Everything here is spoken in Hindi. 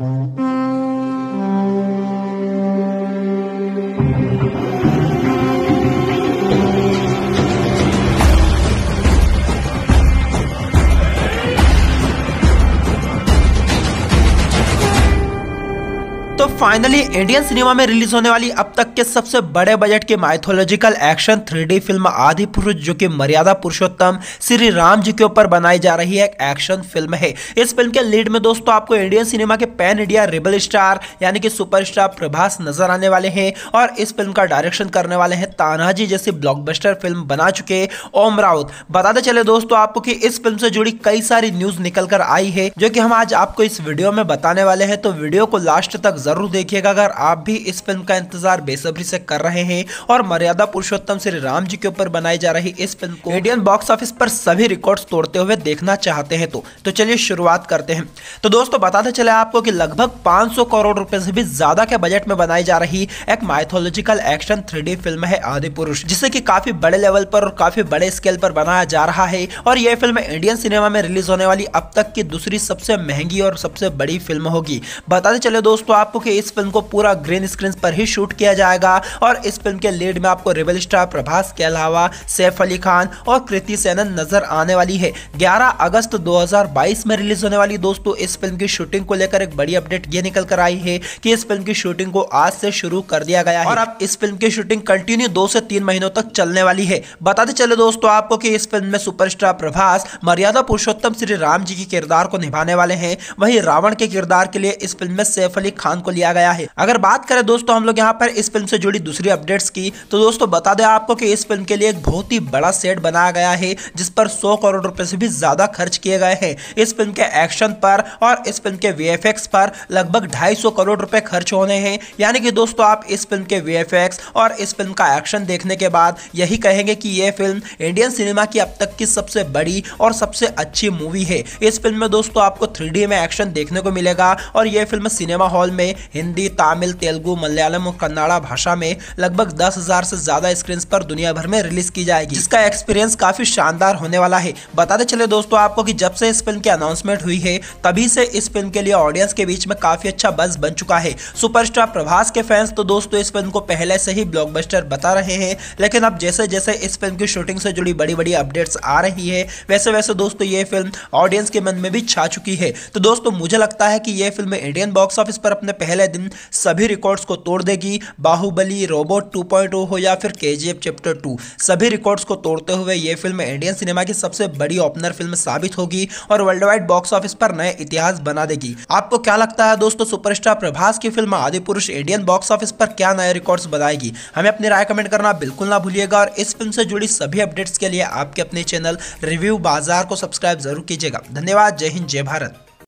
Mm-hmm. फाइनली इंडियन सिनेमा में रिलीज होने वाली अब तक के सबसे बड़े बजट की माइथोलॉजिकल एक्शन थ्री फिल्म आदि पुरुष जो कि मर्यादा पुरुषोत्तम श्री राम जी के ऊपर बनाई जा रही है एक एक्शन फिल्म है इस फिल्म के लीड में दोस्तों आपको इंडियन सिनेमा के पैन इंडिया रिबल स्टार यानी कि स्टार प्रभास नजर आने वाले हैं और इस फिल्म का डायरेक्शन करने वाले हैं तानाजी जैसी ब्लॉकबस्टर फिल्म बना चुके ओम राउत बताते चले दोस्तों आपको कि इस फिल्म से जुड़ी कई सारी न्यूज निकल कर आई है जो कि हम आज आपको इस वीडियो में बताने वाले हैं तो वीडियो को लास्ट तक जरूर देखिएगा अगर आप भी इस फिल्म का इंतजार बेसब्री से कर रहे हैं और मर्यादा पुरुषोत्तम श्री राम जी के ऊपर बनाई जा रही इस फिल्म को इंडियन बॉक्स ऑफिस पर सभी रिकॉर्ड तोड़ते हुए देखना चाहते हैं तो तो चलिए शुरुआत करते हैं तो दोस्तों बताते चले आपको कि लगभग 500 करोड़ रुपए से भी ज्यादा के बजट में बनाई जा रही एक माइथोलॉजिकल एक्शन थ्री फिल्म है आदि पुरुष जिसे की काफी बड़े लेवल पर और काफी बड़े स्केल पर बनाया जा रहा है और यह फिल्म इंडियन सिनेमा में रिलीज होने वाली अब तक की दूसरी सबसे महंगी और सबसे बड़ी फिल्म होगी बताते चले दोस्तों आपको कि इस फिल्म को पूरा ग्रीन स्क्रीन पर ही शूट किया जाएगा और इस फिल्म के लीड में आपको रेबल स्टार प्रभास के अलावा सैफ अली खान और कृति सेनन नजर आने वाली है 11 अगस्त 2022 में रिलीज होने वाली दोस्तों इस फिल्म की शूटिंग को लेकर एक बड़ी अपडेट ये निकल कर आई है कि इस फिल्म की शूटिंग को आज से शुरू कर दिया गया है और अब इस फिल्म की शूटिंग कंटिन्यू दो से तीन महीनों तक चलने वाली है बताते चले दोस्तों आपको कि इस फिल्म में सुपरस्टार प्रभास मर्यादा पुरुषोत्तम श्री राम जी के किरदार को निभाने वाले हैं वहीं रावण के किरदार के लिए इस फिल्म में सैफ अली खान को लिया गया है अगर बात करें दोस्तों हम लोग यहाँ पर इस फिल्म से जुड़ी दूसरी अपडेट्स की तो दोस्तों बता दें आपको कि इस फिल्म के लिए एक बहुत ही बड़ा सेट बनाया गया है जिस पर सौ करोड़ रुपए से भी ज्यादा खर्च किए गए हैं इस फिल्म के एक्शन पर और इस फिल्म के वी पर लगभग ढाई करोड़ रुपए खर्च होने हैं यानी कि दोस्तों आप इस फिल्म के वी और इस फिल्म का एक्शन देखने के बाद यही कहेंगे कि ये फिल्म इंडियन सिनेमा की अब तक की सबसे बड़ी और सबसे अच्छी मूवी है इस फिल्म में दोस्तों आपको थ्री में एक्शन देखने को मिलेगा और यह फिल्म सिनेमा हॉल में हिंदी तमिल तेलुगु मलयालम और कन्नाड़ा भाषा में लगभग दस हजार से ज्यादा स्क्रीन पर दुनिया भर में रिलीज की जाएगी जिसका एक्सपीरियंस काफी शानदार होने वाला है बताते चले दोस्तों आपको कि जब से इस फिल्म की अनाउंसमेंट हुई है तभी से इस फिल्म के लिए ऑडियंस के बीच में काफी अच्छा बस बन चुका है सुपरस्टार प्रभास के फैंस तो दोस्तों इस फिल्म को पहले से ही ब्लॉकबस्टर बता रहे हैं लेकिन अब जैसे जैसे इस फिल्म की शूटिंग से जुड़ी बड़ी बड़ी अपडेट्स आ रही है वैसे वैसे दोस्तों ये फिल्म ऑडियंस के मन में भी छा चुकी है तो दोस्तों मुझे लगता है कि ये फिल्म इंडियन बॉक्स ऑफिस पर अपने पहले पहले दिन सभी रिकॉर्ड्स को तोड़ देगी बाहुबली रोबोट 2.0 हो या फिर के चैप्टर टू सभी रिकॉर्ड्स को तोड़ते हुए ये फिल्म इंडियन सिनेमा की सबसे बड़ी ओपनर फिल्म साबित होगी और वर्ल्ड वाइड बॉक्स ऑफिस पर नए इतिहास बना देगी आपको क्या लगता है दोस्तों सुपरस्टार प्रभास की फिल्म आदि पुरुष इंडियन बॉक्स ऑफिस पर क्या नए रिकॉर्ड्स बनाएगी हमें अपनी राय कमेंट करना बिल्कुल ना भूलिएगा और इस फिल्म से जुड़ी सभी अपडेट्स के लिए आपके अपने चैनल रिव्यू बाजार को सब्सक्राइब जरूर कीजिएगा धन्यवाद जय हिंद जय भारत